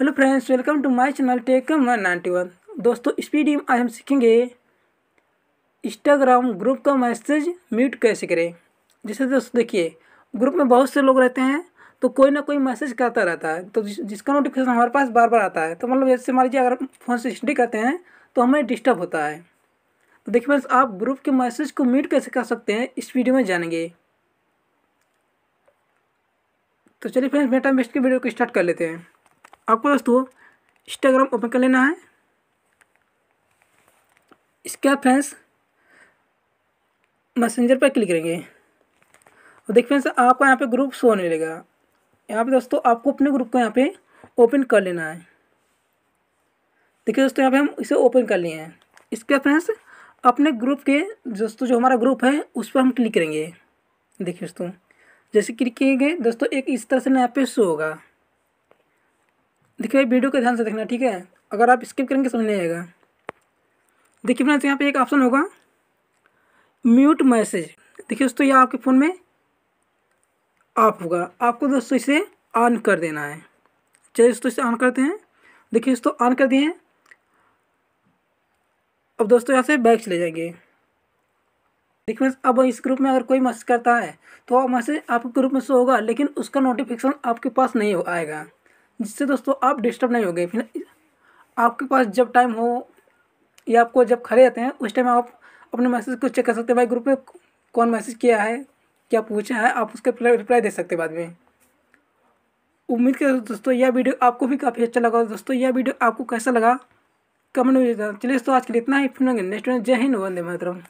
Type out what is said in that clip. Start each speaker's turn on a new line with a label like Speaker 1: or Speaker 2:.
Speaker 1: hello friends welcome to my channel टेकम one ninety one दोस्तों इस वीडियो में आज हम सीखेंगे इंस्टाग्राम ग्रुप का मैसेज म्यूट कैसे करें जैसे दोस्तों देखिए ग्रुप में बहुत से लोग रहते हैं तो कोई ना कोई मैसेज करता रहता है तो जिस, जिसका नोटिफिकेशन हमारे पास बार बार आता है तो मतलब जैसे मान लीजिए अगर फ़ोन से स्टडी करते हैं तो हमें डिस्टर्ब होता है तो देखिए फ्रेंड्स आप ग्रुप के मैसेज को म्यूट कैसे कर सकते हैं इस वीडियो में जानेंगे तो चलिए फ्रेंड्स मेटा टाइम की वीडियो को स्टार्ट कर लेते हैं आपको दोस्तों इंस्टाग्राम ओपन कर लेना है इसके बाद फ्रेंड्स मैसेंजर पर क्लिक करेंगे और देखिए फ्रेंड्स आपका यहाँ पे ग्रुप शो होने लगेगा यहाँ पे दोस्तों आपको अपने ग्रुप को यहाँ पे ओपन कर लेना है देखिए दोस्तों यहाँ पे हम इसे ओपन कर लिए हैं इसके बाद फ्रेंड्स अपने ग्रुप के दोस्तों जो हमारा ग्रुप है उस पर हम क्लिक करेंगे देखिए दोस्तों जैसे क्लिक किए गए दोस्तों एक इस तरह से यहाँ पे शो होगा देखिए वीडियो को ध्यान से देखना ठीक है अगर आप स्किप करेंगे समझ नहीं आएगा देखिए फ्रेंड्स यहाँ पे एक ऑप्शन होगा म्यूट मैसेज देखिए दोस्तों ये आपके फ़ोन में ऑफ होगा आपको दोस्तों इसे ऑन कर देना है चलिए दोस्तों इसे ऑन करते हैं देखिए दोस्तों ऑन कर दिए अब दोस्तों यहाँ से बैग चले जाएंगे देखिए फ्रेंड्स अब इस ग्रुप में अगर कोई मैसेज करता है तो मैसेज आपके ग्रुप में शो होगा लेकिन उसका नोटिफिकेशन आपके पास नहीं आएगा जिससे दोस्तों आप डिस्टर्ब नहीं होंगे फिर आपके पास जब टाइम हो या आपको जब खड़े रहते हैं उस टाइम आप अपने मैसेज को चेक कर सकते हैं भाई ग्रुप में कौन मैसेज किया है क्या पूछा है आप उसके रिप्लाई दे सकते बाद में उम्मीद कर दोस्तों यह वीडियो आपको भी काफ़ी अच्छा लगा दोस्तों यह वीडियो आपको कैसा लगा कमेंट में चलिए दोस्तों आज के लिए इतना ही फिर नेक्स्ट जय हिंद वंदे मातरम